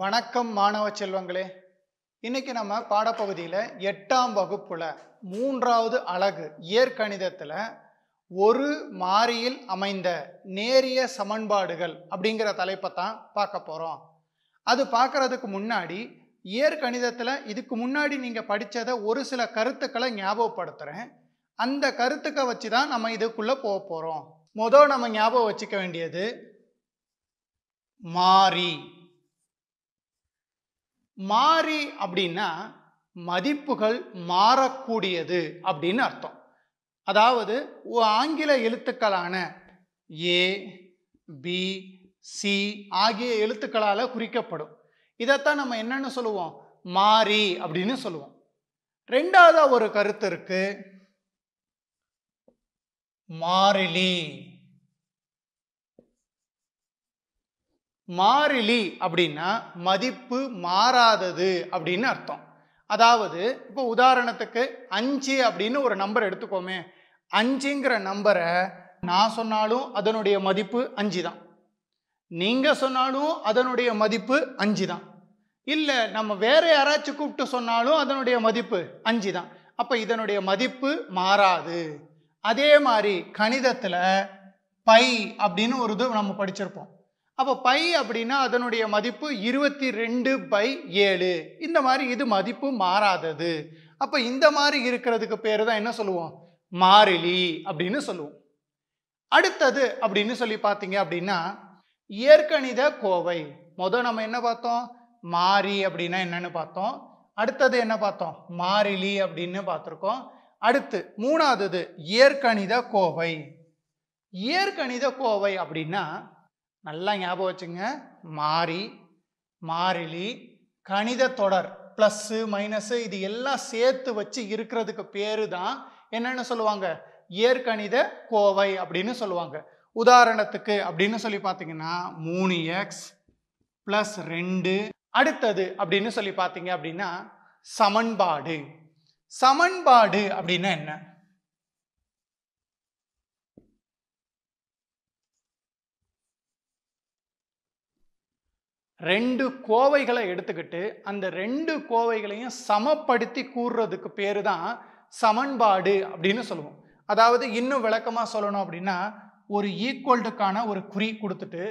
வணக்கம் மாணவ செல்வங்களே இன்னைக்கு நம்ம பாடப்பகுதியில் எட்டாம் வகுப்புல மூன்றாவது அழகு இயற்கணிதத்தில் ஒரு மாறியில் அமைந்த நேரிய சமன்பாடுகள் அப்படிங்கிற தலைப்பை தான் பார்க்க போகிறோம் அது பார்க்கறதுக்கு முன்னாடி இயற்கணிதத்தில் இதுக்கு முன்னாடி நீங்கள் படித்ததை ஒரு சில கருத்துக்களை ஞாபகப்படுத்துகிறேன் அந்த கருத்துக்களை வச்சு தான் நம்ம இதுக்குள்ளே போக போகிறோம் மொதல் நம்ம ஞாபகம் வச்சுக்க வேண்டியது மாறி மாறி அப்படின்னா மதிப்புகள் மாறக்கூடியது அப்படின்னு அர்த்தம் அதாவது ஆங்கில எழுத்துக்களான ஏ பி சி ஆகிய எழுத்துக்களால் குறிக்கப்படும் இதைத்தான் நம்ம என்னென்னு சொல்லுவோம் மாறி அப்படின்னு சொல்லுவோம் ரெண்டாவது ஒரு கருத்து இருக்கு மாறிலி மாறிலி அப்படின்னா மதிப்பு மாறாதது அப்படின்னு அர்த்தம் அதாவது இப்போ உதாரணத்துக்கு அஞ்சு அப்படின்னு ஒரு நம்பர் எடுத்துக்கோமே அஞ்சுங்கிற நம்பரை நான் சொன்னாலும் அதனுடைய மதிப்பு அஞ்சு தான் நீங்கள் சொன்னாலும் அதனுடைய மதிப்பு அஞ்சு தான் இல்லை நம்ம வேற யாராச்சும் கூப்பிட்டு சொன்னாலும் அதனுடைய மதிப்பு அஞ்சு தான் அப்போ இதனுடைய மதிப்பு மாறாது அதே மாதிரி கணிதத்தில் பை அப்படின்னு ஒரு இது நம்ம படிச்சிருப்போம் அப்போ பை அப்படின்னா அதனுடைய மதிப்பு இருபத்தி ரெண்டு பை ஏழு இந்த மாதிரி இது மதிப்பு மாறாதது அப்போ இந்த மாதிரி இருக்கிறதுக்கு பேர் தான் என்ன சொல்லுவோம் மாறிலி அப்படின்னு சொல்லுவோம் அடுத்தது அப்படின்னு சொல்லி பார்த்தீங்க அப்படின்னா இயற்கணித கோவை மொதல் நம்ம என்ன பார்த்தோம் மாறி அப்படின்னா என்னன்னு பார்த்தோம் அடுத்தது என்ன பார்த்தோம் மாறிலி அப்படின்னு பார்த்துருக்கோம் அடுத்து மூணாவது இயற்கணித கோவை இயற்கணித கோவை அப்படின்னா நல்லா ஞாபகம் வச்சுங்க மாறி மாறிலி கணித தொடர் ப்ளஸ்ஸு மைனஸு இது எல்லாம் சேர்த்து வச்சு இருக்கிறதுக்கு பேரு தான் என்னென்னு சொல்லுவாங்க இயற்கணித கோவை அப்படின்னு சொல்லுவாங்க உதாரணத்துக்கு அப்படின்னு சொல்லி பார்த்தீங்கன்னா மூணு எக்ஸ் ப்ளஸ் ரெண்டு அடுத்தது அப்படின்னு சொல்லி பார்த்தீங்க அப்படின்னா சமன்பாடு சமன்பாடு அப்படின்னா என்ன ரெண்டு கோவைகளை எடுத்துக்கிட்டு அந்த ரெண்டு கோவைகளையும் சமப்படுத்தி கூறுறதுக்கு பேர் தான் சமன்பாடு அப்படின்னு சொல்லுவோம் அதாவது இன்னும் விளக்கமாக சொல்லணும் அப்படின்னா ஒரு ஈக்குவல்ட்டுக்கான ஒரு குறி கொடுத்துட்டு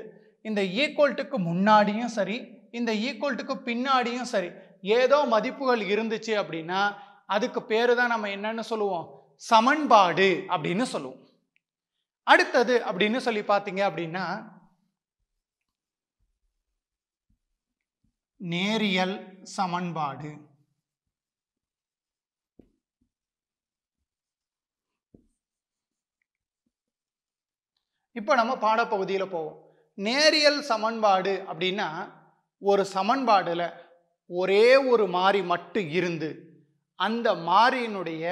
இந்த ஈக்குவல்ட்டுக்கு முன்னாடியும் சரி இந்த ஈக்குவல்ட்டுக்கு பின்னாடியும் சரி ஏதோ மதிப்புகள் இருந்துச்சு அப்படின்னா அதுக்கு பேர் தான் நம்ம என்னன்னு சொல்லுவோம் சமன்பாடு அப்படின்னு சொல்லுவோம் அடுத்தது அப்படின்னு சொல்லி பார்த்தீங்க அப்படின்னா நேரியல் சமன்பாடு இப்போ நம்ம பாடப்பகுதியில் போவோம் நேரியல் சமன்பாடு அப்படின்னா ஒரு சமன்பாடில் ஒரே ஒரு மாறி மட்டும் இருந்து அந்த மாறியினுடைய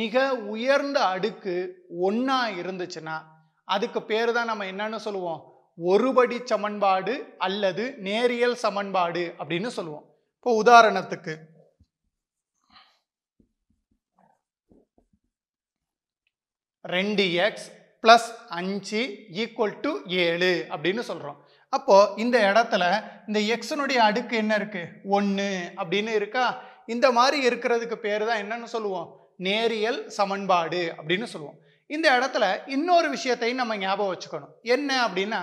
மிக உயர்ந்த அடுக்கு ஒன்றா இருந்துச்சுன்னா அதுக்கு பேர் தான் நம்ம என்னென்னு சொல்லுவோம் ஒருபடி சமன்பாடு அல்லது நேரியல் சமன்பாடு அப்படின்னு சொல்லுவோம் இப்போ உதாரணத்துக்கு ரெண்டு எக்ஸ் ப்ளஸ் அஞ்சு ஈக்குவல் டு ஏழு அப்படின்னு சொல்கிறோம் அப்போது இந்த இடத்துல இந்த எக்ஸனுடைய அடுக்கு என்ன இருக்குது ஒன்று அப்படின்னு இருக்கா இந்த மாதிரி இருக்கிறதுக்கு பேர் தான் என்னென்னு சொல்லுவோம் நேரியல் சமன்பாடு அப்படின்னு சொல்லுவோம் இந்த இடத்துல இன்னொரு விஷயத்தையும் நம்ம ஞாபகம் வச்சுக்கணும் என்ன அப்படின்னா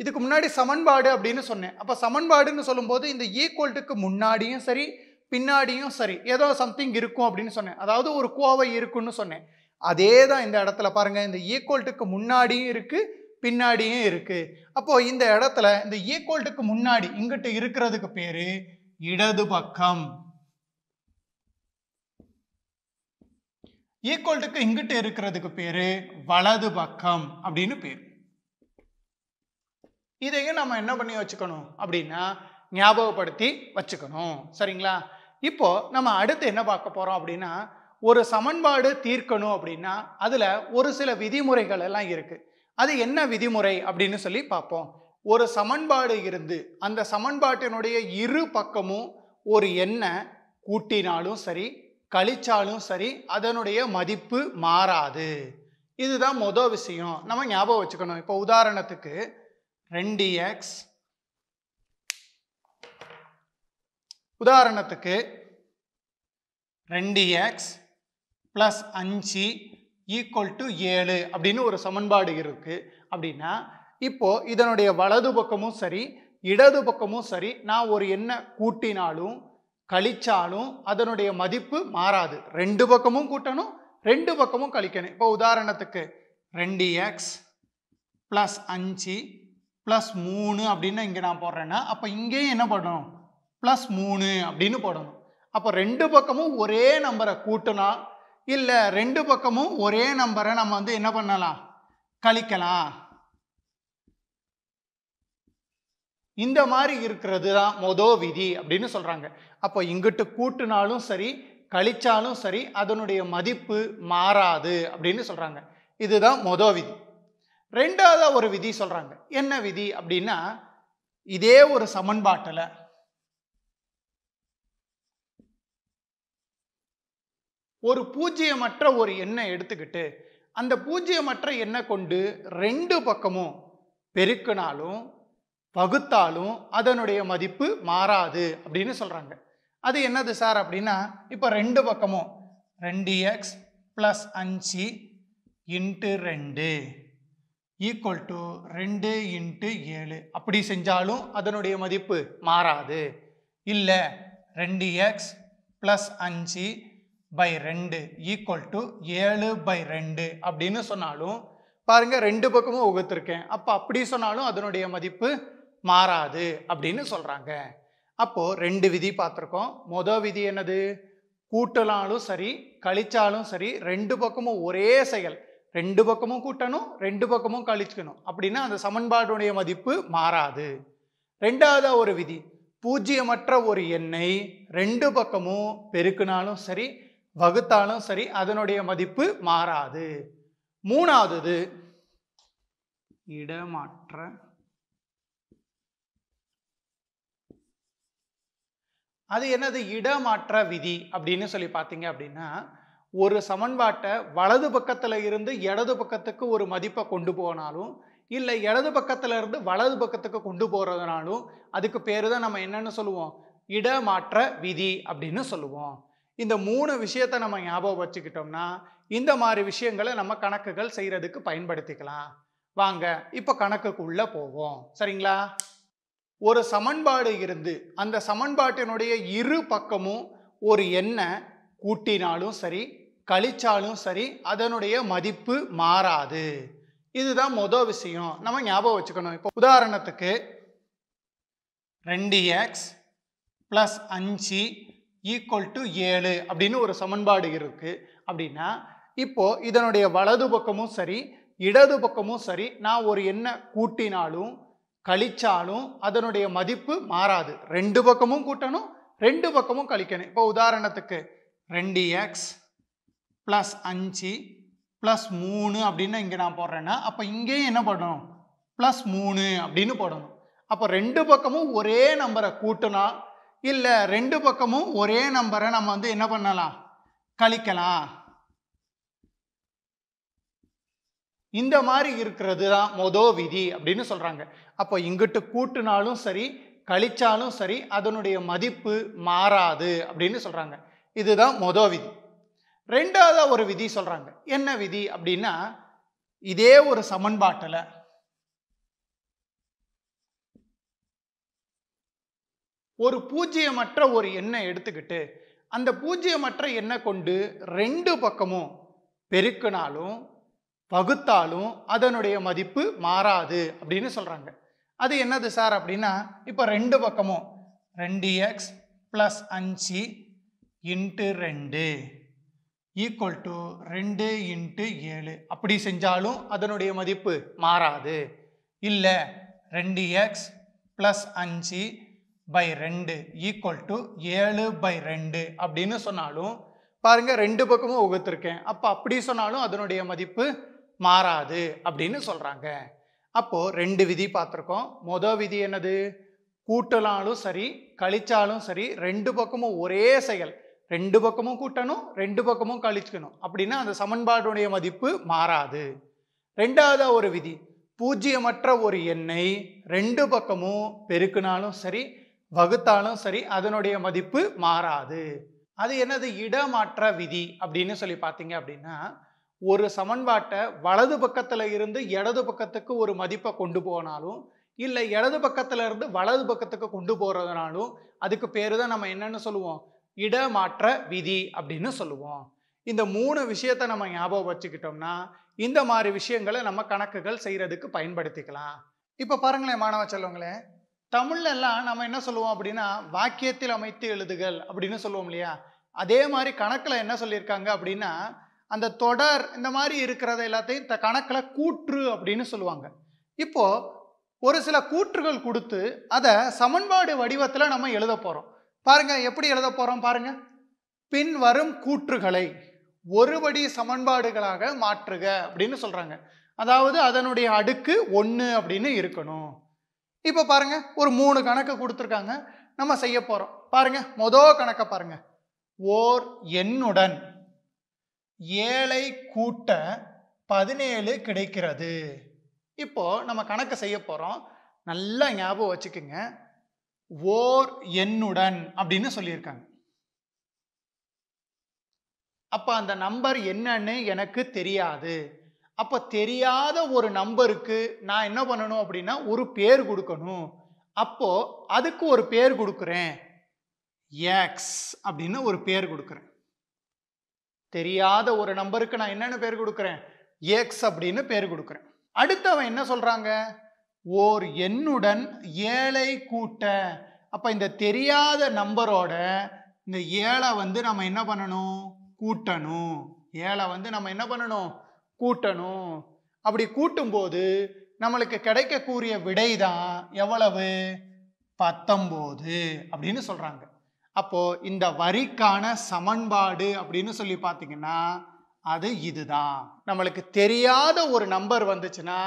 இதுக்கு முன்னாடி சமன்பாடு அப்படின்னு சொன்னேன் அப்போ சமன்பாடுன்னு சொல்லும்போது இந்த ஈக்குவல்ட்டுக்கு முன்னாடியும் சரி பின்னாடியும் சரி ஏதோ சம்திங் இருக்கும் அப்படின்னு சொன்னேன் அதாவது ஒரு கோவை இருக்குன்னு சொன்னேன் அதே தான் இந்த இடத்துல பாருங்கள் இந்த ஈக்குவல்ட்டுக்கு முன்னாடியும் இருக்குது பின்னாடியும் இருக்குது அப்போது இந்த இடத்துல இந்த ஈக்குவல்ட்டுக்கு முன்னாடி இங்கிட்டு இருக்கிறதுக்கு பேர் இடது பக்கம் ஈக்குவல்ட்டுக்கு இங்கிட்டு இருக்கிறதுக்கு பேர் வலது பக்கம் அப்படின்னு பேர் இதையும் நம்ம என்ன பண்ணி வச்சுக்கணும் அப்படின்னா ஞாபகப்படுத்தி வச்சுக்கணும் சரிங்களா இப்போ நம்ம அடுத்து என்ன பார்க்க போகிறோம் அப்படின்னா ஒரு சமன்பாடு தீர்க்கணும் அப்படின்னா அதில் ஒரு சில விதிமுறைகள் எல்லாம் இருக்குது அது என்ன விதிமுறை அப்படின்னு சொல்லி பார்ப்போம் ஒரு சமன்பாடு இருந்து அந்த சமன்பாட்டினுடைய இரு பக்கமும் ஒரு எண்ணை கூட்டினாலும் சரி கழிச்சாலும் சரி அதனுடைய மதிப்பு மாறாது இதுதான் மொதல் விஷயம் நம்ம ஞாபகம் வச்சுக்கணும் இப்போ உதாரணத்துக்கு ரெண்டு எக்ஸ் உதாரணத்துக்கு ரெண்டு எக்ஸ் ப்ளஸ் அஞ்சு ஈக்குவல் டு ஏழு அப்படின்னு ஒரு சமன்பாடு இருக்கு அப்படின்னா இப்போ இதனுடைய வலது பக்கமும் சரி இடது பக்கமும் சரி நான் ஒரு எண்ணை கூட்டினாலும் கழிச்சாலும் அதனுடைய மதிப்பு மாறாது ரெண்டு பக்கமும் கூட்டணும் ரெண்டு பக்கமும் கழிக்கணும் இப்போ உதாரணத்துக்கு ரெண்டு எக்ஸ் ப்ளஸ் அஞ்சு ப்ளஸ் மூணு அப்படின்னு இங்கே நான் போடுறேன்னா அப்போ இங்கேயும் என்ன பண்ணணும் ப்ளஸ் மூணு அப்படின்னு போடணும் அப்போ ரெண்டு பக்கமும் ஒரே நம்பரை கூட்டினா இல்லை ரெண்டு பக்கமும் ஒரே நம்பரை நம்ம வந்து என்ன பண்ணலாம் கழிக்கலாம் இந்த மாதிரி இருக்கிறது தான் மொதோ விதி அப்படின்னு சொல்கிறாங்க அப்போ இங்கிட்டு கூட்டினாலும் சரி கழிச்சாலும் சரி அதனுடைய மதிப்பு மாறாது அப்படின்னு சொல்கிறாங்க இதுதான் மொதோ விதி ரெண்டாவதாக ஒரு விதி சொல்கிறாங்க என்ன விதி அப்படின்னா இதே ஒரு சமன்பாட்டில் ஒரு பூஜ்ஜியமற்ற ஒரு எண்ணை எடுத்துக்கிட்டு அந்த பூஜ்ஜியமற்ற எண்ணை கொண்டு ரெண்டு பக்கமும் பெருக்கினாலும் வகுத்தாலும் அதனுடைய மதிப்பு மாறாது அப்படின்னு சொல்கிறாங்க அது என்னது சார் அப்படின்னா இப்போ ரெண்டு பக்கமும் ரெண்டு எக்ஸ் ப்ளஸ் அஞ்சு இன்ட்டு ரெண்டு ஈக்குவல் டு ரெண்டு இன்ட்டு ஏழு அப்படி செஞ்சாலும் அதனுடைய மதிப்பு மாறாது இல்லை ரெண்டு எக்ஸ் ப்ளஸ் அஞ்சு பை ரெண்டு ஈக்குவல் டு ஏழு பை ரெண்டு அப்படின்னு சொன்னாலும் பாருங்கள் ரெண்டு பக்கமும் உகத்திருக்கேன் அப்போ அப்படி சொன்னாலும் அதனுடைய மதிப்பு மாறாது அப்படின்னு சொல்கிறாங்க அப்போது ரெண்டு விதி பார்த்துருக்கோம் மொதல் விதி என்னது கூட்டலாலும் சரி கழிச்சாலும் சரி ரெண்டு பக்கமும் ஒரே செயல் ரெண்டு பக்கமும் கூட்டணும் ரெண்டு பக்கமும் கழிச்சுக்கணும் அப்படின்னா அந்த சமன்பாடுடைய மதிப்பு மாறாது ரெண்டாவதாக ஒரு விதி பூஜ்ஜியமற்ற ஒரு எண்ணை ரெண்டு பக்கமும் பெருக்கினாலும் சரி வகுத்தாலும் சரி அதனுடைய மதிப்பு மாறாது மூணாவது இடமாற்ற அது என்னது இடமாற்ற விதி அப்படின்னு சொல்லி பார்த்தீங்க அப்படின்னா ஒரு சமன்பாட்டை வலது பக்கத்தில் இருந்து இடது பக்கத்துக்கு ஒரு மதிப்பை கொண்டு போனாலும் இல்லை இடது பக்கத்தில் இருந்து வலது பக்கத்துக்கு கொண்டு போகிறதுனாலும் அதுக்கு பேர் தான் நம்ம என்னென்னு சொல்லுவோம் இடமாற்ற விதி அப்படின்னு சொல்லுவோம் இந்த மூணு விஷயத்த நம்ம ஞாபகம் வச்சுக்கிட்டோம்னா இந்த மாதிரி விஷயங்களை நம்ம கணக்குகள் செய்கிறதுக்கு பயன்படுத்திக்கலாம் வாங்க இப்போ கணக்குக்குள்ளே போவோம் சரிங்களா ஒரு சமன்பாடு இருந்து அந்த சமன்பாட்டினுடைய இரு பக்கமும் ஒரு எண்ணை கூட்டினாலும் சரி கழிச்சாலும் சரி அதனுடைய மதிப்பு மாறாது இதுதான் மொதல் விஷயம் நம்ம ஞாபகம் வச்சுக்கணும் இப்போ உதாரணத்துக்கு ரெண்டு எக்ஸ் ப்ளஸ் அஞ்சு ஈக்குவல் டு ஏழு அப்படின்னு ஒரு சமன்பாடு இருக்குது அப்படின்னா இப்போது இதனுடைய வலது பக்கமும் சரி இடது பக்கமும் சரி நான் ஒரு எண்ணை கூட்டினாலும் கழிச்சாலும் அதனுடைய மதிப்பு மாறாது ரெண்டு பக்கமும் கூட்டணும் ரெண்டு பக்கமும் கழிக்கணும் இப்போ உதாரணத்துக்கு ரெண்டு எக்ஸ் ப்ளஸ் அஞ்சு ப்ளஸ் மூணு அப்படின்னு இங்கே நான் போடுறேன்னா அப்போ இங்கேயும் என்ன பண்ணணும் ப்ளஸ் மூணு அப்படின்னு போடணும் அப்போ ரெண்டு பக்கமும் ஒரே நம்பரை கூட்டணும் இல்லை ரெண்டு பக்கமும் ஒரே நம்பரை நம்ம வந்து என்ன பண்ணலாம் கழிக்கலாம் இந்த மாதிரி இருக்கிறது தான் மொதோ விதி அப்படின்னு சொல்கிறாங்க அப்போ இங்கிட்டு கூட்டினாலும் சரி கழிச்சாலும் சரி அதனுடைய மதிப்பு மாறாது அப்படின்னு சொல்கிறாங்க இதுதான் மொதோ விதி ரெண்டாவதாக ஒரு விதி சொல்கிறாங்க என்ன விதி அப்படின்னா இதே ஒரு சமன்பாட்டில் ஒரு பூஜ்ஜியமற்ற ஒரு எண்ணை எடுத்துக்கிட்டு அந்த பூஜ்ஜியமற்ற எண்ணை கொண்டு ரெண்டு பக்கமும் பெருக்கினாலும் வகுத்தாலும் அதனுடைய மதிப்பு மாறாது அப்படின்னு சொல்கிறாங்க அது என்னது சார் அப்படின்னா இப்போ ரெண்டு பக்கமும் ரெண்டு எக்ஸ் ப்ளஸ் அஞ்சு இன்ட்டு ரெண்டு ஈக்குவல் டு ரெண்டு இன்ட்டு ஏழு அப்படி செஞ்சாலும் அதனுடைய மதிப்பு மாறாது இல்லை ரெண்டு எக்ஸ் ப்ளஸ் அஞ்சு பை ரெண்டு ஈக்குவல் டு ஏழு பை ரெண்டு அப்படின்னு சொன்னாலும் பாருங்கள் ரெண்டு பக்கமும் உகுத்துருக்கேன் அப்போ அப்படி சொன்னாலும் அதனுடைய மதிப்பு மாறாது அப்படின்னு சொல்கிறாங்க அப்போது ரெண்டு விதி பார்த்துருக்கோம் மொதல் விதி என்னது கூட்டலாலும் சரி கழிச்சாலும் சரி ரெண்டு பக்கமும் ஒரே செயல் ரெண்டு பக்கமும் கூட்டணும் ரெண்டு பக்கமும் கழிச்சிக்கணும் அப்படின்னா அந்த சமன்பாடுடைய மதிப்பு மாறாது ரெண்டாவது ஒரு விதி பூஜ்ஜியமற்ற ஒரு எண்ணை ரெண்டு பக்கமும் பெருக்கினாலும் சரி வகுத்தாலும் சரி அதனுடைய மதிப்பு மாறாது அது என்னது இடமாற்ற விதி அப்படின்னு சொல்லி பார்த்தீங்க அப்படின்னா ஒரு சமன்பாட்டை வலது பக்கத்தில் இருந்து இடது பக்கத்துக்கு ஒரு மதிப்பை கொண்டு போனாலும் இல்லை இடது பக்கத்தில் இருந்து வலது பக்கத்துக்கு கொண்டு போகிறதுனாலும் அதுக்கு பேர் தான் நம்ம என்னென்னு சொல்லுவோம் இடமாற்ற விதி அப்படின்னு சொல்லுவோம் இந்த மூணு விஷயத்தை நம்ம ஞாபகம் வச்சுக்கிட்டோம்னா இந்த மாதிரி விஷயங்களை நம்ம கணக்குகள் செய்கிறதுக்கு பயன்படுத்திக்கலாம் இப்போ பாருங்களேன் மாணவ செல்வங்களே தமிழ்லெல்லாம் நம்ம என்ன சொல்லுவோம் அப்படின்னா வாக்கியத்தில் அமைத்து எழுதுகள் அப்படின்னு சொல்லுவோம் இல்லையா அதே மாதிரி கணக்கில் என்ன சொல்லியிருக்காங்க அப்படின்னா அந்த தொடர் இந்த மாதிரி இருக்கிறத எல்லாத்தையும் இந்த கணக்கில் கூற்று அப்படின்னு சொல்லுவாங்க இப்போது ஒரு சில கூற்றுகள் கொடுத்து அதை சமன்பாடு வடிவத்தில் நம்ம எழுத போகிறோம் பாருங்கள் எப்படி எழுத போகிறோம் பாருங்கள் பின்வரும் கூற்றுகளை ஒருபடி சமன்பாடுகளாக மாற்றுக அப்படின்னு சொல்கிறாங்க அதாவது அதனுடைய அடுக்கு ஒன்று அப்படின்னு இருக்கணும் இப்போ பாருங்க ஒரு மூணு கணக்கு கொடுத்துருக்காங்க நம்ம செய்ய போகிறோம் பாருங்க மொதல் கணக்கை பாருங்க ஓர் எண்ணுடன் ஏழை கூட்ட பதினேழு கிடைக்கிறது இப்போ நம்ம கணக்கு செய்ய போகிறோம் நல்லா ஞாபகம் வச்சுக்கோங்க ஓர் எண்ணுடன் அப்படின்னு சொல்லியிருக்காங்க அப்போ அந்த நம்பர் என்னன்னு எனக்கு தெரியாது அப்போ தெரியாத ஒரு நம்பருக்கு நான் என்ன பண்ணணும் அப்படின்னா ஒரு பேர் கொடுக்கணும் அப்போ அதுக்கு ஒரு பேர் கொடுக்குறேன் எக்ஸ் அப்படின்னு ஒரு பேர் கொடுக்குறேன் தெரியாத ஒரு நம்பருக்கு நான் என்னென்னு பேர் கொடுக்குறேன் எக்ஸ் அப்படின்னு பேர் கொடுக்குறேன் அடுத்து அவன் என்ன சொல்கிறாங்க ஓர் எண்ணுடன் ஏழை கூட்ட அப்போ இந்த தெரியாத நம்பரோட இந்த ஏழை வந்து நம்ம என்ன பண்ணணும் கூட்டணும் ஏழை வந்து நம்ம என்ன பண்ணணும் கூட்டணும் அப்படி கூட்டும்போது நம்மளுக்கு கிடைக்கக்கூடிய விடை தான் எவ்வளவு பத்தொம்போது அப்படின்னு சொல்கிறாங்க அப்போது இந்த வரிக்கான சமன்பாடு அப்படின்னு சொல்லி பார்த்தீங்கன்னா அது இதுதான் நம்மளுக்கு தெரியாத ஒரு நம்பர் வந்துச்சுன்னா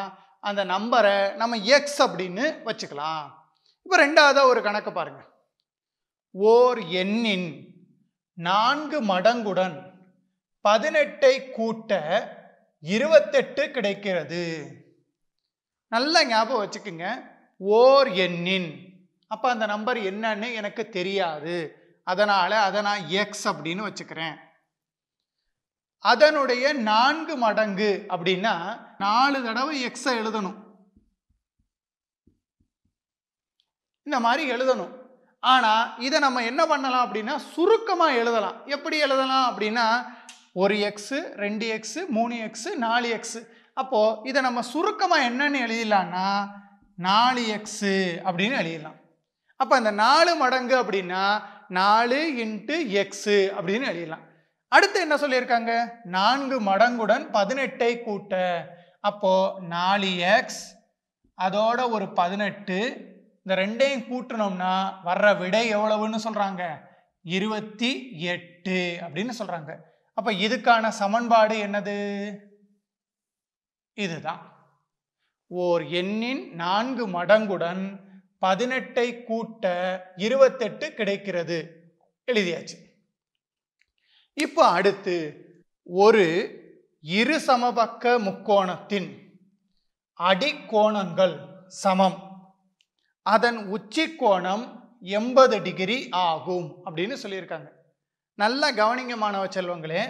அந்த நம்பரை நம்ம எக்ஸ் அப்படின்னு வச்சுக்கலாம் இப்போ ரெண்டாவதாக ஒரு கணக்கு பாருங்க ஓர் எண்ணின் நான்கு மடங்குடன் பதினெட்டை கூட்ட இருபத்தெட்டு கிடைக்கிறது நல்ல ஞாபகம் வச்சுக்கோங்க ஓர் எண்ணின் அப்போ அந்த நம்பர் என்னன்னு எனக்கு தெரியாது அதனால் அதை நான் எக்ஸ் அப்படின்னு வச்சுக்கிறேன் அதனுடைய நான்கு மடங்கு அப்படின்னா நாலு தடவை எக்ஸை எழுதணும் இந்த மாதிரி எழுதணும் ஆனால் இதை நம்ம என்ன பண்ணலாம் அப்படின்னா சுருக்கமாக எழுதலாம் எப்படி எழுதலாம் அப்படின்னா ஒரு எக்ஸு ரெண்டு எக்ஸு மூணு எக்ஸு நாலு எக்ஸு அப்போது இதை நம்ம சுருக்கமாக என்னன்னு எழுதிடலான்னா நாலு எக்ஸு அப்படின்னு எழுதிடலாம் அப்போ அந்த நாலு மடங்கு அப்படின்னா நாலு இன்ட்டு எக்ஸு அப்படின்னு எழுதலாம் அடுத்து என்ன சொல்லியிருக்காங்க நான்கு மடங்குடன் பதினெட்டை கூட்ட அப்போ நாலு எக்ஸ் அதோட ஒரு பதினெட்டு இந்த ரெண்டையும் கூட்டணும்னா வர்ற விடை எவ்வளவுன்னு சொல்கிறாங்க இருபத்தி எட்டு அப்படின்னு சொல்கிறாங்க அப்போ இதுக்கான சமன்பாடு என்னது இதுதான் ஓர் எண்ணின் நான்கு மடங்குடன் பதினெட்டை கூட்ட இருபத்தெட்டு கிடைக்கிறது எழுதியாச்சு இப்போ அடுத்து ஒரு இரு சமபக்க முக்கோணத்தின் அடிக்கோணங்கள் சமம் அதன் உச்சிக்கோணம் எண்பது டிகிரி ஆகும் அப்படின்னு சொல்லியிருக்காங்க நல்ல கவனிங்க மாணவ செல்வங்களே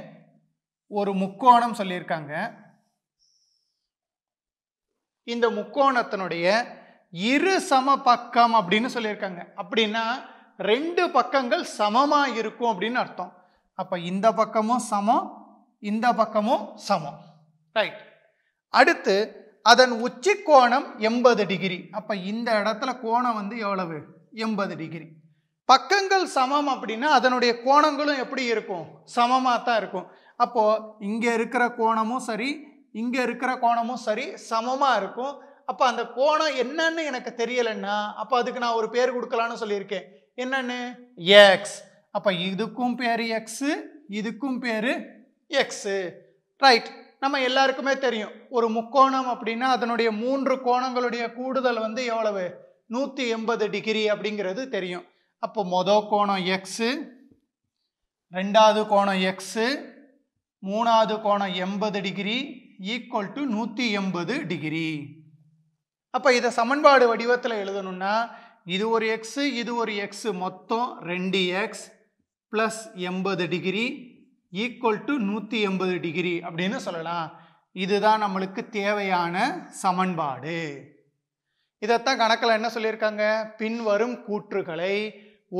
ஒரு முக்கோணம் சொல்லியிருக்காங்க இந்த முக்கோணத்தினுடைய இரு சம பக்கம் அப்படின்னு சொல்லியிருக்காங்க அப்படின்னா ரெண்டு பக்கங்கள் சமமாக இருக்கும் அப்படின்னு அர்த்தம் அப்போ இந்த பக்கமும் சமம் இந்த பக்கமும் சமம் ரைட் அடுத்து அதன் உச்சி கோணம் எண்பது டிகிரி அப்போ இந்த இடத்துல கோணம் வந்து எவ்வளவு எண்பது டிகிரி பக்கங்கள் சமம் அப்படின்னா அதனுடைய கோணங்களும் எப்படி இருக்கும் சமமாக தான் இருக்கும் அப்போது இங்கே இருக்கிற கோணமும் சரி இங்கே இருக்கிற கோணமும் சரி சமமாக இருக்கும் அப்போ அந்த கோணம் என்னன்னு எனக்கு தெரியலைன்னா அப்போ அதுக்கு நான் ஒரு பேர் கொடுக்கலான்னு சொல்லியிருக்கேன் என்னன்னு எக்ஸ் அப்போ இதுக்கும் பேர் எக்ஸு இதுக்கும் பேர் எக்ஸு ரைட் நம்ம எல்லாருக்குமே தெரியும் ஒரு முக்கோணம் அப்படின்னா அதனுடைய மூன்று கோணங்களுடைய கூடுதல் வந்து எவ்வளவு நூற்றி எண்பது டிகிரி அப்படிங்கிறது தெரியும் அப்போ மொதல் கோணம் எக்ஸு ரெண்டாவது கோணம் எக்ஸு மூணாவது கோணம் எண்பது டிகிரி ஈக்குவல் டு நூற்றி எண்பது டிகிரி அப்போ இதை சமன்பாடு வடிவத்தில் எழுதணும்னா இது ஒரு எக்ஸு இது ஒரு எக்ஸு மொத்தம் ரெண்டு எக்ஸ் ப்ளஸ் எண்பது டிகிரி ஈக்குவல் டு நூற்றி எண்பது டிகிரி அப்படின்னு சொல்லலாம் இதுதான் நம்மளுக்கு தேவையான சமன்பாடு இதைத்தான் கணக்கில் என்ன சொல்லியிருக்காங்க பின்வரும் கூற்றுகளை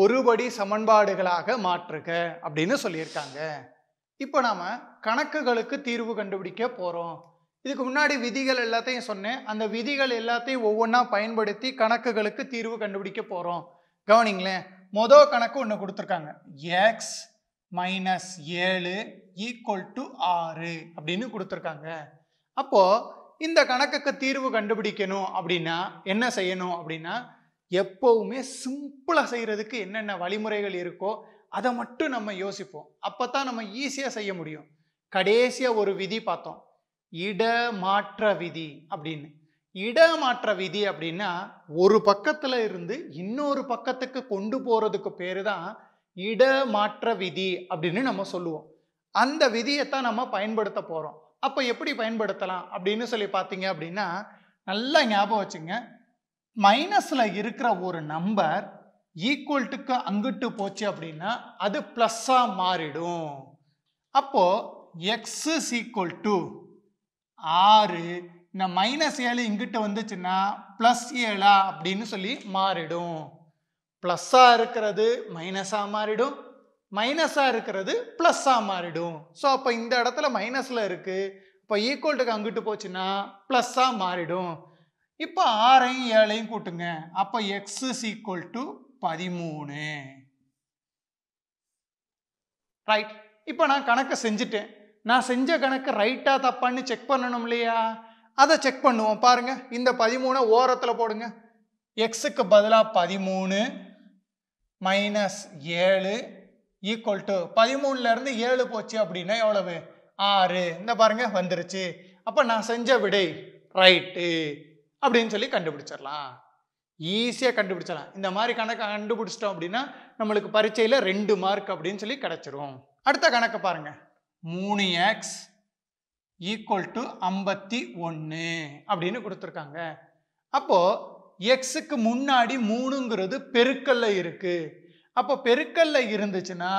ஒருபடி சமன்பாடுகளாக மாற்றுக அப்படின்னு சொல்லியிருக்காங்க இப்போ நாம் கணக்குகளுக்கு தீர்வு கண்டுபிடிக்க போகிறோம் இதுக்கு முன்னாடி விதிகள் எல்லாத்தையும் சொன்னேன் அந்த விதிகள் எல்லாத்தையும் ஒவ்வொன்றா பயன்படுத்தி கணக்குகளுக்கு தீர்வு கண்டுபிடிக்க போகிறோம் கவனிங்களேன் மொதல் கணக்கு ஒன்று கொடுத்துருக்காங்க எக்ஸ் மைனஸ் ஏழு ஈக்குவல் டு ஆறு அப்படின்னு கொடுத்துருக்காங்க அப்போது இந்த கணக்குக்கு தீர்வு கண்டுபிடிக்கணும் அப்படின்னா என்ன செய்யணும் அப்படின்னா எப்போவுமே சிம்பிளாக செய்கிறதுக்கு என்னென்ன வழிமுறைகள் இருக்கோ அதை மட்டும் நம்ம யோசிப்போம் அப்போ தான் நம்ம ஈஸியாக செய்ய முடியும் கடைசியாக ஒரு விதி பார்த்தோம் இடமாற்ற விதி அப்படின்னு இடமாற்ற விதி அப்படின்னா ஒரு பக்கத்தில் இருந்து இன்னொரு பக்கத்துக்கு கொண்டு போகிறதுக்கு பேர் தான் இடமாற்ற விதி அப்படின்னு நம்ம சொல்லுவோம் அந்த விதியைத்தான் நம்ம பயன்படுத்த போகிறோம் அப்போ எப்படி பயன்படுத்தலாம் அப்படின்னு சொல்லி பார்த்தீங்க அப்படின்னா நல்லா ஞாபகம் வச்சுங்க மைனஸில் இருக்கிற ஒரு நம்பர் ஈக்குவல்ட்டுக்கு அங்கிட்டு போச்சு அப்படின்னா அது ப்ளஸ்ஸாக மாறிடும் அப்போது எக்ஸ் இஸ் ஈக்குவல் டு ஆறு இந்த மைனஸ் ஏழு இங்கிட்ட வந்துச்சுன்னா ப்ளஸ் ஏழா அப்படின்னு சொல்லி மாறிடும் ப்ளஸ்ஸாக இருக்கிறது மைனஸாக மாறிடும் மைனஸாக இருக்கிறது ப்ளஸ்ஸாக மாறிடும் ஸோ அப்போ இந்த இடத்துல மைனஸில் இருக்குது இப்போ ஈக்குவல்ட்டுக்கு அங்கிட்டு போச்சுன்னா ப்ளஸ்ஸாக மாறிடும் இப்போ ஆறையும் ஏழையும் கூட்டுங்க அப்போ எக்ஸ் இஸ் ஈக்குவல் டு பதிமூணு ரைட் இப்போ நான் கணக்கை செஞ்சுட்டேன் நான் செஞ்ச கணக்கு ரைட்டாக தப்பான்னு செக் பண்ணணும் இல்லையா அதை செக் பண்ணுவோம் பாருங்கள் இந்த பதிமூணை ஓரத்தில் போடுங்க எக்ஸுக்கு பதிலாக பதிமூணு மைனஸ் ஏழு ஈக்குவல் டு பதிமூணுலேருந்து ஏழு போச்சு அப்படின்னா எவ்வளவு ஆறு இந்த பாருங்க வந்துருச்சு அப்போ நான் செஞ்ச விடை ரைட்டு அப்படின்னு சொல்லி கண்டுபிடிச்சிடலாம் ஈஸியாக கண்டுபிடிச்சிடலாம் இந்த மாதிரி கணக்கை கண்டுபிடிச்சிட்டோம் அப்படின்னா நம்மளுக்கு பரீட்சையில் ரெண்டு மார்க் அப்படின்னு சொல்லி கிடச்சிரும் அடுத்த கணக்கை பாருங்கள் மூணு எக்ஸ் ஈக்குவல் டு ஐம்பத்தி ஒன்று அப்படின்னு கொடுத்துருக்காங்க அப்போது எக்ஸுக்கு முன்னாடி மூணுங்கிறது பெருக்கல்ல இருக்குது அப்போ பெருக்கல்ல இருந்துச்சுன்னா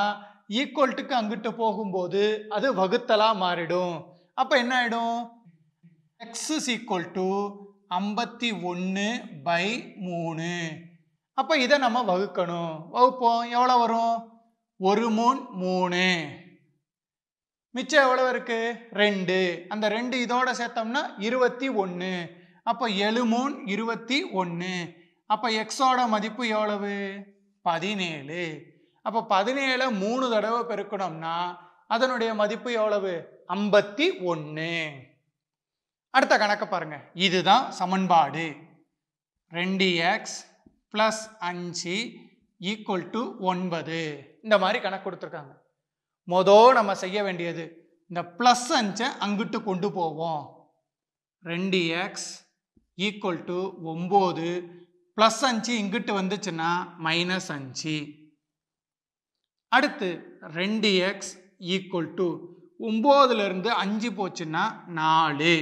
ஈக்குவல்ட்டுக்கு அங்கிட்டு போகும்போது அது வகுத்தலாக மாறிடும் அப்போ என்ன ஆகிடும் எக்ஸ் இஸ் ஈக்குவல் டு ஐம்பத்தி ஒன்று பை மூணு அப்போ இதை நம்ம வகுக்கணும் வகுப்போம் எவ்வளோ வரும் ஒரு மூணு மூணு மிச்சம் எவ்வளவு இருக்குது ரெண்டு அந்த ரெண்டு இதோட சேர்த்தோம்னா இருபத்தி ஒன்று அப்போ எழு மூணு இருபத்தி ஒன்று அப்போ எக்ஸோட மதிப்பு எவ்வளவு பதினேழு அப்போ பதினேழு மூணு தடவை பெருக்கணும்னா அதனுடைய மதிப்பு எவ்வளவு ஐம்பத்தி ஒன்று அடுத்த கணக்கை பாருங்க இதுதான் சமன்பாடு ரெண்டு எக்ஸ் ப்ளஸ் அஞ்சு ஈக்குவல் டு ஒன்பது இந்த மாதிரி கணக்கு கொடுத்துருக்காங்க மொதல் நம்ம செய்ய வேண்டியது இந்த ப்ளஸ் அஞ்சை அங்கிட்டு கொண்டு போவோம் ரெண்டு எக்ஸ் ஈக்குவல் டு ஒம்பது ப்ளஸ் அஞ்சு இங்கிட்டு வந்துச்சுன்னா மைனஸ் அஞ்சு அடுத்து ரெண்டு எக்ஸ் ஈக்குவல் டு ஒம்போதுலேருந்து அஞ்சு போச்சுன்னா நாலு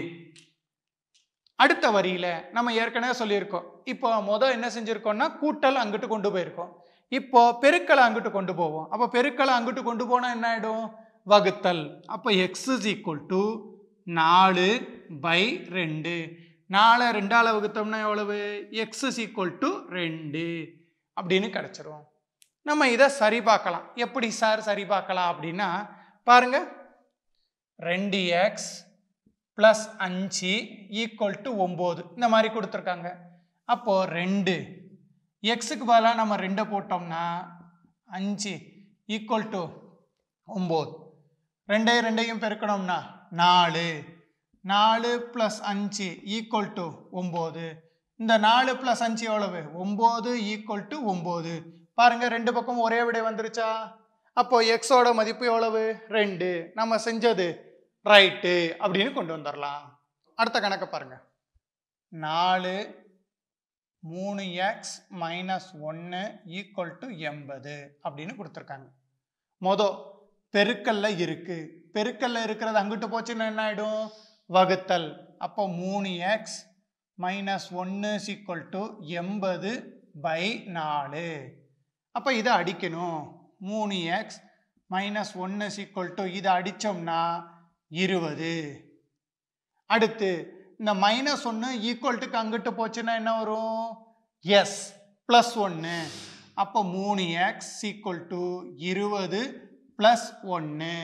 அடுத்த வரியில் நம்ம ஏற்கனவே சொல்லியிருக்கோம் இப்போ மொதல் என்ன செஞ்சுருக்கோம்னா கூட்டல் அங்கிட்டு கொண்டு போயிருக்கோம் இப்போ பெருக்களை அங்கிட்டு கொண்டு போவோம் அப்போ பெருக்களை அங்கிட்டு கொண்டு போனால் என்ன ஆகிடும் வகுத்தல் அப்போ எக்ஸ் இஸ் ஈக்குவல் டு நாலு பை ரெண்டு நாலு ரெண்டால் வகுத்தோம்னா எவ்வளவு எக்ஸ் இஸ் ஈக்குவல் டு ரெண்டு அப்படின்னு கிடச்சிரும் நம்ம இதை சரி பார்க்கலாம் எப்படி சார் சரி பார்க்கலாம் அப்படின்னா பாருங்க ரெண்டு எக்ஸ் ப்ளஸ் அஞ்சு ஈக்குவல் டு ஒம்பது இந்த மாதிரி கொடுத்துருக்காங்க அப்போது ரெண்டு எக்ஸுக்கு பதிலாக நம்ம ரெண்டை போட்டோம்னா அஞ்சு ஈக்குவல் டு ஒம்பது ரெண்டையும் ரெண்டையும் பெருக்கணும்னா நாலு நாலு ப்ளஸ் அஞ்சு ஈக்குவல் டு ஒம்பது இந்த நாலு ப்ளஸ் அஞ்சு எவ்வளவு ஒம்பது ஈக்குவல் டு ஒம்பது பாருங்கள் ரெண்டு பக்கம் ஒரே விடை வந்துருச்சா அப்போது எக்ஸோட மதிப்பு எவ்வளவு ரெண்டு நம்ம செஞ்சது ரைட்டு அப்படின்னு கொண்டு வந்துடலாம் அடுத்த கணக்கை பாருங்கள் நாலு மூணு எக்ஸ் மைனஸ் ஒன்று ஈக்குவல் டு எண்பது அப்படின்னு கொடுத்துருக்காங்க மொதல் பெருக்கல்ல இருக்கு பெருக்கல்ல இருக்கிறது அங்கிட்டு போச்சுன்னா என்ன ஆகிடும் வகுத்தல் அப்போ மூணு எக்ஸ் மைனஸ் ஒன்று சீக்குவல் டு எண்பது பை நாலு அப்போ இதை அடிக்கணும் மூணு எக்ஸ் மைனஸ் ஒன்று சீக்குவல் டு இதை அடித்தோம்னா இருபது அடுத்து இந்த மைனஸ் ஒன்று ஈக்குவல் டுக்கு அங்கிட்டு போச்சுன்னா என்ன வரும் எஸ் ப்ளஸ் ஒன்று அப்போ மூணு எக்ஸ் ஈக்குவல் டு இருபது ப்ளஸ் ஒன்று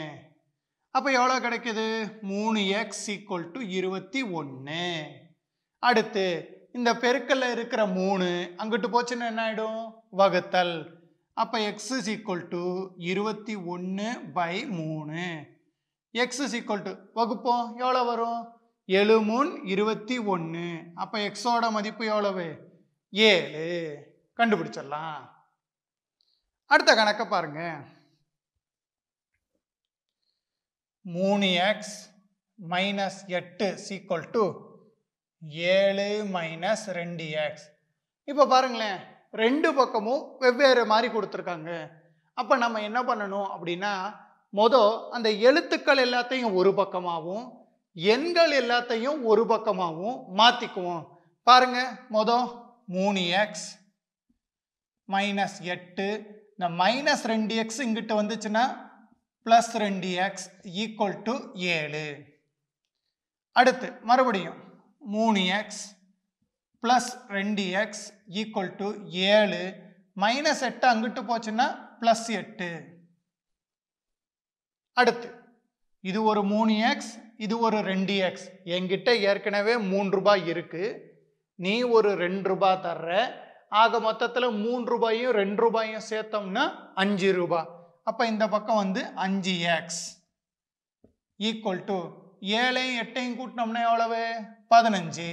அப்போ எவ்வளோ கிடைக்குது மூணு எக்ஸ் ஈக்குவல் டு இருபத்தி ஒன்று அடுத்து இந்த பெருக்கல்ல இருக்கிற மூணு அங்கிட்டு போச்சுன்னா என்ன ஆகிடும் வகுத்தல் அப்போ எக்ஸ் இஸ் ஈக்குவல் டு இருபத்தி ஒன்று பை மூணு எக்ஸ் இஸ் ஈக்குவல் டு வகுப்போம் எவ்வளோ வரும் ஏழு மூணு இருபத்தி ஒன்று அப்போ எக்ஸோட மதிப்பு எவ்வளவு ஏழு கண்டுபிடிச்சிடலாம் அடுத்த கணக்கை பாருங்க மூணு எக்ஸ் மைனஸ் எட்டு சீக்வல் டு ஏழு மைனஸ் ரெண்டு எக்ஸ் இப்போ பாருங்களேன் ரெண்டு பக்கமும் வெவ்வேறு மாதிரி கொடுத்துருக்காங்க அப்போ நம்ம என்ன பண்ணணும் அப்படின்னா மொதல் அந்த எழுத்துக்கள் எல்லாத்தையும் ஒரு பக்கமாகவும் எண்கள் எல்லாத்தையும் ஒரு பக்கமாகவும் மாற்றிக்குவோம் பாருங்க மொதல் மூணு எக்ஸ் மைனஸ் எட்டு இந்த மைனஸ் ரெண்டு எக்ஸ் இங்கிட்ட வந்துச்சுன்னா ப்ளஸ் ரெண்டு எக்ஸ் ஈக்குவல் டு ஏழு அடுத்து மறுபடியும் மூணு எக்ஸ் ப்ளஸ் ரெண்டு எக்ஸ் ஈக்குவல் டு ஏழு மைனஸ் எட்டு அங்கிட்டு போச்சுன்னா ப்ளஸ் எட்டு அடுத்து இது ஒரு மூணு எக்ஸ் இது ஒரு ரெண்டு எக்ஸ் என்கிட்ட ஏற்கனவே மூணு ரூபாய் இருக்குது நீ ஒரு ரெண்டு ரூபாய் தர்ற ஆக மொத்தத்தில் மூணு ரூபாயும் ரெண்டு ரூபாயும் சேர்த்தோம்னா அஞ்சு ரூபாய் அப்போ இந்த பக்கம் வந்து அஞ்சு எக்ஸ் ஈக்குவல் டு ஏழையும் எட்டையும் கூட்டினோம்னா எவ்வளவு பதினஞ்சு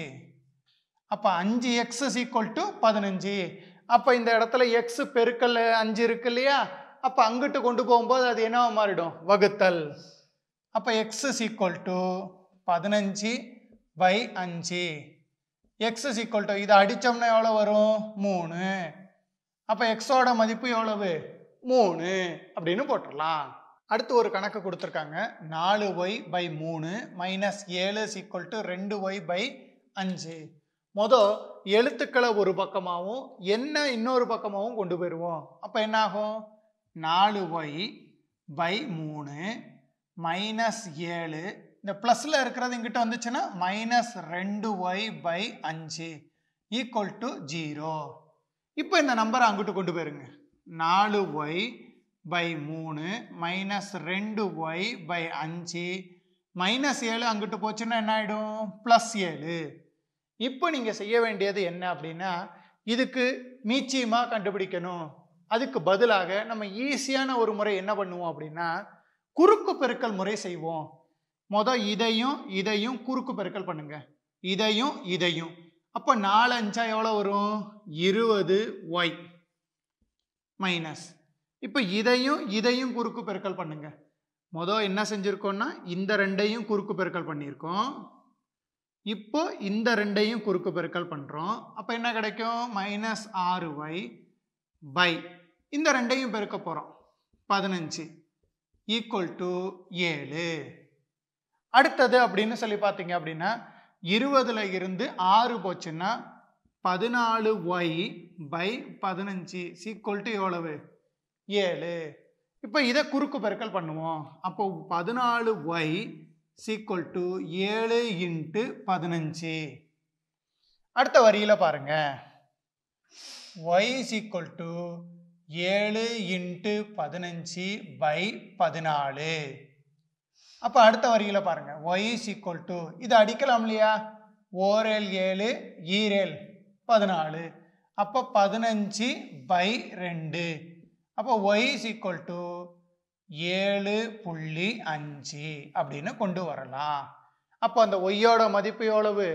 அப்போ அஞ்சு எக்ஸ் இஸ் ஈக்குவல் டு பதினஞ்சு அப்போ இந்த இடத்துல எக்ஸ் பெருக்கல் அஞ்சு இருக்கு இல்லையா அப்போ அங்கிட்டு கொண்டு போகும்போது அது என்னவா மாறிடும் வகுத்தல் அப்போ எக்ஸ் இஸ் ஈக்குவல் டு பதினஞ்சு பை அஞ்சு எக்ஸ் இஸ் ஈக்குவல் டு இதை அடித்தோம்னா எவ்வளோ வரும் மூணு அப்போ எக்ஸோட மதிப்பு எவ்வளவு மூணு அப்படின்னு போட்டுடலாம் அடுத்து ஒரு கணக்கு கொடுத்துருக்காங்க நாலு ஒய் பை மூணு மைனஸ் ஏழு ஈக்குவல் டு ரெண்டு ஒய் பை அஞ்சு மொதல் எழுத்துக்களை ஒரு பக்கமாகவும் என்ன இன்னொரு பக்கமாகவும் கொண்டு போயிடுவோம் அப்போ என்ன ஆகும் நாலு ஒய் பை மூணு மைனஸ் ஏழு இந்த ப்ளஸில் இருக்கிறது இங்கிட்ட வந்துச்சுன்னா மைனஸ் ரெண்டு ஒய் பை அஞ்சு ஈக்குவல் டு ஜீரோ இப்போ இந்த நம்பரை அங்கிட்டு கொண்டு போயிருங்க நாலு ஒய் பை மூணு மைனஸ் ரெண்டு ஒய் பை அஞ்சு மைனஸ் ஏழு அங்கிட்டு போச்சுன்னா என்ன ஆகிடும் ப்ளஸ் ஏழு இப்போ நீங்கள் செய்ய வேண்டியது என்ன அப்படின்னா இதுக்கு மீச்சியமாக கண்டுபிடிக்கணும் அதுக்கு பதிலாக நம்ம ஈஸியான ஒரு முறை என்ன பண்ணுவோம் அப்படின்னா குறுக்கு பெருக்கல் முறை செய்வோம் மொதல் இதையும் இதையும் குறுக்கு பெருக்கல் பண்ணுங்க இதையும் இதையும் அப்போ நாலு அஞ்சா எவ்வளோ வரும் இருபது ஒய் மைனஸ் இப்போ இதையும் இதையும் குறுக்கு பெருக்கல் பண்ணுங்க மொதல் என்ன செஞ்சுருக்கோம்னா இந்த ரெண்டையும் குறுக்கு பெருக்கல் பண்ணியிருக்கோம் இப்போ இந்த ரெண்டையும் குறுக்கு பெருக்கல் பண்ணுறோம் அப்போ என்ன கிடைக்கும் மைனஸ் ஆறு ஒய் பை இந்த ரெண்டையும் பெருக்க போகிறோம் பதினஞ்சு ஈக்குவல் டு ஏழு அடுத்தது அப்படின்னு சொல்லி பார்த்தீங்க அப்படின்னா இருபதுல இருந்து ஆறு போச்சுன்னா பதினாலு ஒய் பை பதினஞ்சு சீக்குவல் டு எவ்வளவு ஏழு இப்போ இதை குறுக்கு பெருக்கல் பண்ணுவோம் அப்போ பதினாலு ஒய் சீக்குவல் டு ஏழு இன்ட்டு பதினஞ்சு அடுத்த வரியில் பாருங்கள் ஒய் சீக்குவல் டு ஏழு இன்ட்டு பதினஞ்சு பை பதினாலு அப்போ அடுத்த வரியில் பாருங்கள் ஒய் இஸ் ஈக்குவல் டு இது அடிக்கலாம் இல்லையா ஓரேல் ஏழு ஈரேல் பதினாலு அப்போ பதினஞ்சு பை ரெண்டு அப்போ ஒய் இஸ் ஈக்குவல் டு ஏழு புள்ளி அஞ்சு அப்படின்னு கொண்டு வரலாம் அப்போ அந்த ஒய்யோட மதிப்பு எவ்வளவு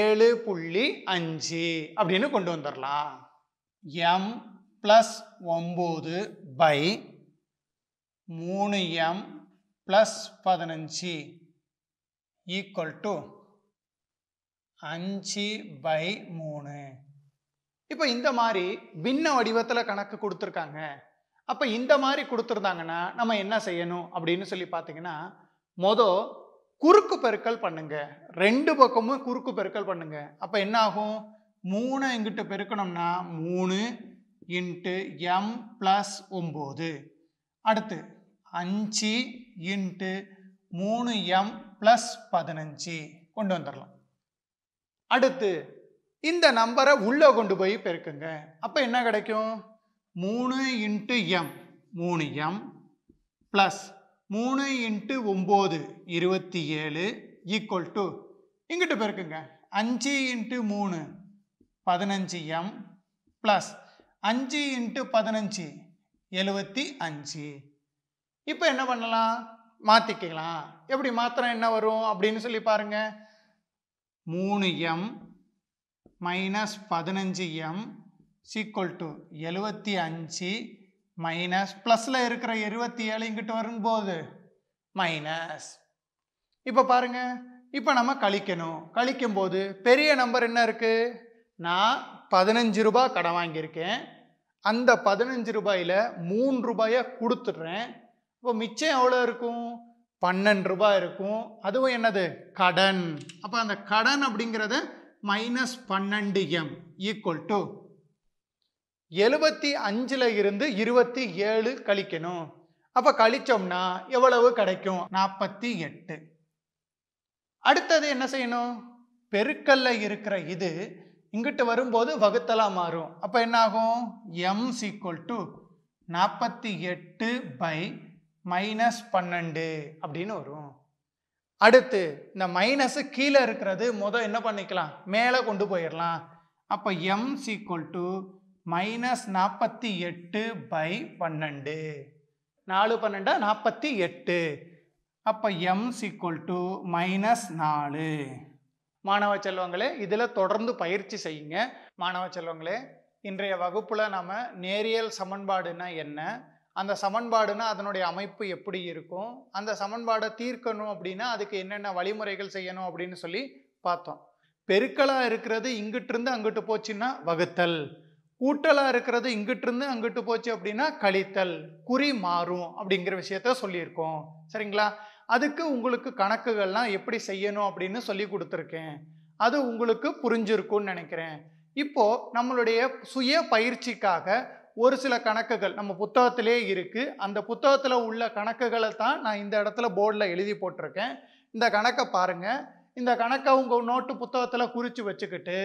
ஏழு புள்ளி அஞ்சு அப்படின்னு கொண்டு வந்துடலாம் எம் ப்ளஸ் ஒம்பது பை மூணு எம் ப்ளஸ் பதினஞ்சு ஈக்குவல் டு அஞ்சு பை மூணு இப்போ இந்த மாதிரி பின்ன வடிவத்தில் கணக்கு கொடுத்துருக்காங்க அப்போ இந்த மாதிரி கொடுத்துருந்தாங்கன்னா நம்ம என்ன செய்யணும் அப்படின்னு சொல்லி பார்த்தீங்கன்னா மொதல் குறுக்கு பெருக்கல் பண்ணுங்க ரெண்டு பக்கமும் குறுக்கு பெருக்கல் பண்ணுங்க அப்போ என்ன ஆகும் மூணு எங்கிட்ட பெருக்கணும்னா மூணு இன்ட்டு எம் ப்ளஸ் ஒம்பது அடுத்து அஞ்சு இன்ட்டு மூணு எம் ப்ளஸ் பதினஞ்சு கொண்டு வந்துடலாம் அடுத்து இந்த நம்பரை உள்ளே கொண்டு போய் பெருக்குங்க அப்போ என்ன கிடைக்கும் மூணு இன்ட்டு எம் மூணு எம் ப்ளஸ் மூணு இன்ட்டு ஒம்பது இருபத்தி ஏழு ஈக்குவல் டு இங்கிட்டு பெருக்குங்க அஞ்சு இன்ட்டு மூணு பதினஞ்சு எம் ப்ளஸ் அஞ்சு இன்ட்டு பதினஞ்சு எழுபத்தி அஞ்சு இப்போ என்ன பண்ணலாம் மாற்றிக்கலாம் எப்படி மாத்திரம் என்ன வரும் அப்படின்னு சொல்லி பாருங்கள் மூணு எம் மைனஸ் பதினஞ்சு எம் சீக்குவல் டு எழுபத்தி அஞ்சு மைனஸ் ப்ளஸில் இருக்கிற இருபத்தி ஏழு இங்கிட்டு வரும்போது மைனஸ் இப்போ பாருங்கள் இப்போ நம்ம கழிக்கணும் கழிக்கும்போது பெரிய நம்பர் என்ன இருக்குது நான் பதினஞ்சு ரூபாய் கடன் வாங்கியிருக்கேன் அந்த பதினஞ்சு ரூபாயில் மூணு ரூபாயை கொடுத்துட்றேன் இப்போ மிச்சம் எவ்வளோ இருக்கும் பன்னெண்டு ரூபாய் இருக்கும் அதுவும் என்னது கடன் அப்போ அந்த கடன் அப்படிங்கிறத மைனஸ் பன்னெண்டு எம் ஈக்குவல் டு எழுபத்தி அஞ்சில் இருந்து இருபத்தி ஏழு கழிக்கணும் அப்போ கழிச்சோம்னா எவ்வளவு கிடைக்கும் நாற்பத்தி எட்டு அடுத்தது என்ன செய்யணும் பெருக்கல்ல இருக்கிற இது இங்கிட்டு வரும்போது வகுத்தலாக மாறும் அப்போ என்னாகும் எம் சீக்குவல் டு நாற்பத்தி எட்டு பை மைனஸ் பன்னெண்டு அப்படின்னு வரும் அடுத்து இந்த மைனஸு கீழே இருக்கிறது மொதல் என்ன பண்ணிக்கலாம் மேலே கொண்டு போயிடலாம் அப்போ எம் சீக்குவல் டு மைனஸ் நாற்பத்தி எட்டு பை பன்னெண்டு நாலு பன்னெண்டா நாற்பத்தி எட்டு அப்போ எம் சீக்குவல் டு மைனஸ் நாலு மாணவ செல்வங்களே இதில் தொடர்ந்து பயிற்சி செய்யுங்க மாணவ செல்வங்களே இன்றைய வகுப்பில் நம்ம நேரியல் சமன்பாடுனா என்ன அந்த சமன்பாடுனா அதனுடைய அமைப்பு எப்படி இருக்கும் அந்த சமன்பாடை தீர்க்கணும் அப்படின்னா அதுக்கு என்னென்ன வழிமுறைகள் செய்யணும் அப்படின்னு சொல்லி பார்த்தோம் பெருக்கலாக இருக்கிறது இங்கிட்டிருந்து அங்கிட்டு போச்சுன்னா வகுத்தல் கூட்டலாக இருக்கிறது இங்கிட்டிருந்து அங்கிட்டு போச்சு அப்படின்னா கழித்தல் குறி மாறும் அப்படிங்கிற விஷயத்த சொல்லியிருக்கோம் சரிங்களா அதுக்கு உங்களுக்கு கணக்குகள்லாம் எப்படி செய்யணும் அப்படின்னு சொல்லி கொடுத்துருக்கேன் அது உங்களுக்கு புரிஞ்சிருக்கும்னு நினைக்கிறேன் இப்போது நம்மளுடைய சுய பயிற்சிக்காக ஒரு சில கணக்குகள் நம்ம புத்தகத்திலே இருக்குது அந்த புத்தகத்தில் உள்ள கணக்குகளை தான் நான் இந்த இடத்துல போர்டில் எழுதி போட்டிருக்கேன் இந்த கணக்கை பாருங்கள் இந்த கணக்கை உங்கள் நோட்டு புத்தகத்தில் குறித்து வச்சுக்கிட்டு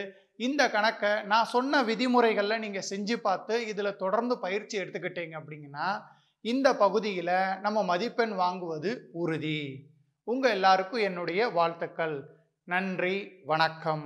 இந்த கணக்கை நான் சொன்ன விதிமுறைகளில் நீங்கள் செஞ்சு பார்த்து இதில் தொடர்ந்து பயிற்சி எடுத்துக்கிட்டீங்க அப்படிங்கன்னா இந்த பகுதியில் நம்ம மதிப்பெண் வாங்குவது உறுதி உங்கள் எல்லாருக்கும் என்னுடைய வாழ்த்துக்கள் நன்றி வணக்கம்